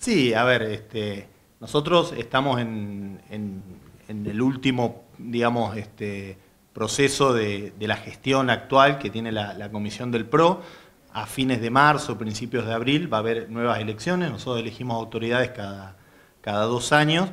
Sí, a ver, este, nosotros estamos en, el último, digamos, este, proceso de, la gestión actual que tiene la, comisión del PRO. A fines de marzo, principios de abril, va a haber nuevas elecciones. Nosotros elegimos autoridades cada, dos años.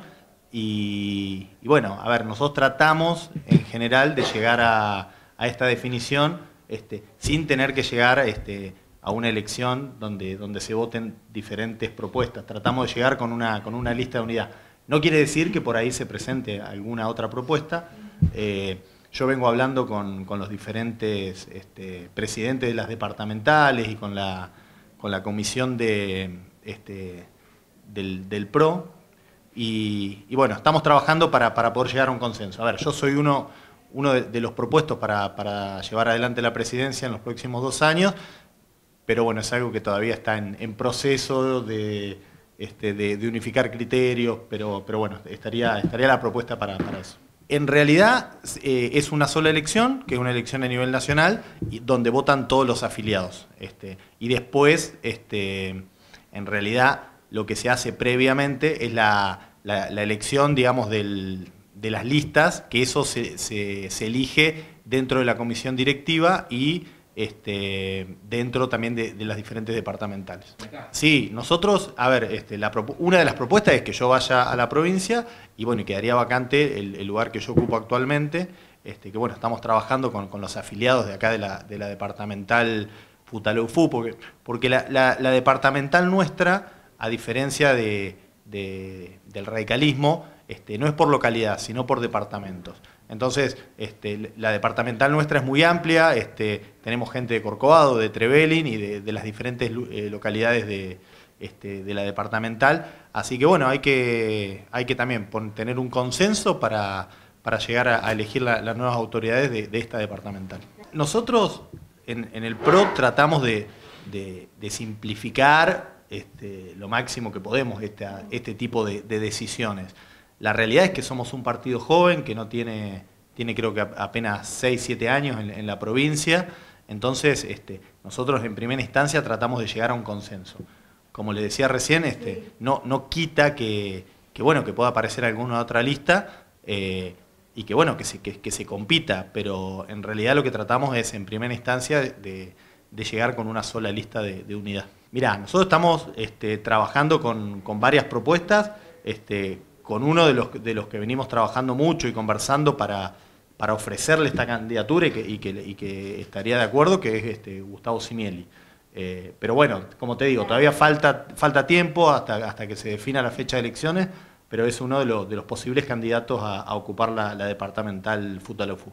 Y, bueno, a ver, nosotros tratamos en general de llegar a, esta definición este, sin tener que llegar este, a una elección donde, donde se voten diferentes propuestas. Tratamos de llegar con una, con una lista de unidad. No quiere decir que por ahí se presente alguna otra propuesta. Eh, yo vengo hablando con, los diferentes este, presidentes de las departamentales y con la, con la comisión de, este, del, PRO. Y, bueno, estamos trabajando para, para, poder llegar a un consenso. A ver, yo soy uno, uno de, los propuestos para, para llevar adelante la presidencia en los próximos dos años pero bueno, es algo que todavía está en, proceso este, de, unificar criterios, pero, pero bueno, estaría, estaría la propuesta para, eso. En realidad eh, es una sola elección, que es una elección a nivel nacional, y donde votan todos los afiliados. Este, y después, este, en realidad, lo que se hace previamente es la, elección, digamos, de las listas, que eso se elige dentro de la comisión directiva y este, dentro también de, de, las diferentes departamentales. Sí, nosotros, a ver, este, una de las propuestas es que yo vaya a la provincia y bueno, quedaría vacante el, lugar que yo ocupo actualmente, este, que bueno, estamos trabajando con, los afiliados de acá de la, de la departamental Futaleufú, porque, porque la departamental nuestra, a diferencia de del radicalismo este, no es por localidad, sino por departamentos. Entonces, este, la departamental nuestra es muy amplia, este, tenemos gente de Corcovado, de Trevelin y de, las diferentes eh, localidades este, de, la departamental. Así que bueno, hay que, hay que también tener un consenso para, llegar a, elegir las nuevas autoridades de, esta departamental. Nosotros en, el PRO tratamos de simplificar este, lo máximo que podemos este tipo de, decisiones. La realidad es que somos un partido joven que no tiene, tiene creo que apenas 6, 7 años en, la provincia, entonces este, nosotros en primera instancia tratamos de llegar a un consenso. Como le decía recién, este, no, no quita que, bueno, que pueda aparecer alguna otra lista, eh, y que bueno, que se, que, se, compita, pero en realidad lo que tratamos es en primera instancia de, llegar con una sola lista de, de unidad mirá, nosotros estamos este, trabajando con, varias propuestas, este, con uno de los, que venimos trabajando mucho y conversando para, ofrecerle esta candidatura y que, estaría de acuerdo, que es este, Gustavo Simieli. Eh, pero bueno, como te digo, todavía falta, tiempo hasta, que se defina la fecha de elecciones, pero es uno de los, posibles candidatos a, ocupar la, la departamental Futalofu.